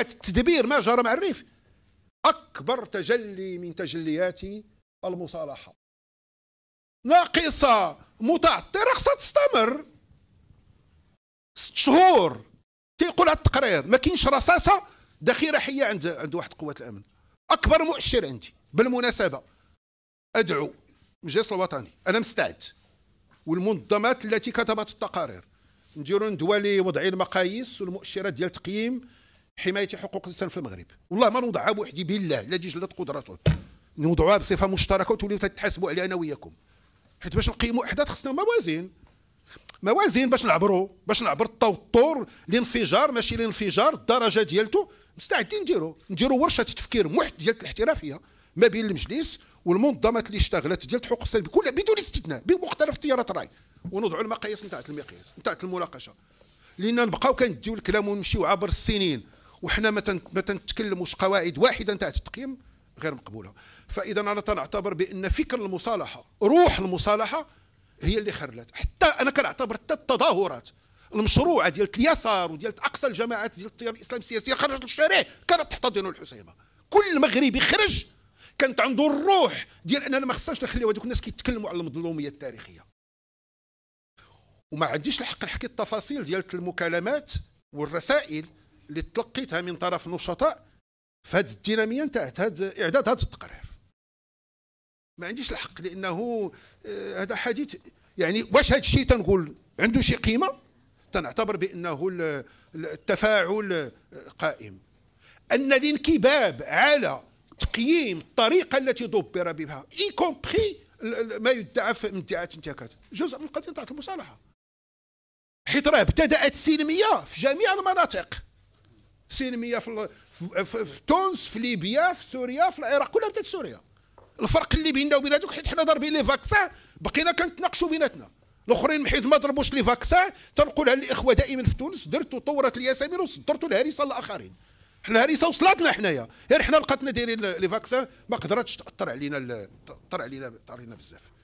حتى ما جرى مع الريف أكبر تجلي من تجليات المصالحة ناقصة متعطرة خصها تستمر ست شهور تيقول هذا التقرير ما كاينش رصاصة ذخيرة حية عند عند واحد قوات الأمن أكبر مؤشر عندي بالمناسبة أدعو المجلس الوطني أنا مستعد والمنظمات التي كتبت التقارير نديرو ندوالي لوضع المقاييس والمؤشرات ديال تقييم حمايه حقوق الانسان في المغرب والله ما نوضعها بوحدي بالله لا لا قدراته نوضعوها بصفه مشتركه وتوليو تتحاسبوا عليها انا وياكم حيت باش نقيموا احداث خصنا موازين موازين باش نعبروا باش نعبر التوتر الانفجار ماشي الانفجار الدرجه ديالته مستعدين نديروا نديروا ورشه تفكير محت ديال الاحترافيه ما بين المجلس والمنظمات اللي اشتغلت ديال حقوق الانسان بكل بدون استثناء بمختلف تيارات الراي ونوضعوا المقاييس نتاعت المقياس نتاعت المناقشه لان نبقاو كنديو الكلام ونمشيو عبر السنين وحنا ما تنتكلموش قواعد واحده نتاع التقييم غير مقبوله فاذا انا تنعتبر بان فكر المصالحه روح المصالحه هي اللي خرلت حتى انا كنعتبر حتى التظاهرات المشروعه ديال اليسار وديال اقصى الجماعات ديال التيار الاسلامي السياسيه خرجت للشارع كانت تحتضن الحسيمه كل مغربي خرج كانت عنده الروح ديال اننا ما خصناش نخليو هذوك الناس كيتكلموا على المظلوميه التاريخيه وما عنديش الحق نحكي التفاصيل ديال المكالمات والرسائل اللي تلقيتها من طرف النشطاء في هذه الديناميه انتهت هذا اعداد هذا التقرير ما عنديش الحق لانه آه، هذا حديث يعني واش هذا الشيء تنقول عنده شي قيمه تنعتبر بانه التفاعل قائم ان الانكباب على تقييم الطريقه التي دبر بها اي كومبري ما يدعى في ادعاءات انتهاكات جزء من قضيه المصالحه حيت راه ابتدات السلميه في جميع المناطق سينميه في, في, في, في تونس في ليبيا في سوريا في العراق كلها بدات سوريا الفرق اللي بيننا هذوك حيت حنا ضاربين لي فاكسان بقينا كنتناقشوا بيناتنا الاخرين حيت ما ضربوش لي فاكسان تنقولها للاخوه دائما في تونس درت طورت الياسمين وصدرت الهريسه للاخرين حنا الهريسه وصلتنا حنايا غير حنا لقاتنا دايرين لي فاكسان ما قدرتش تاثر علينا تاثر علينا تاثر علينا بزاف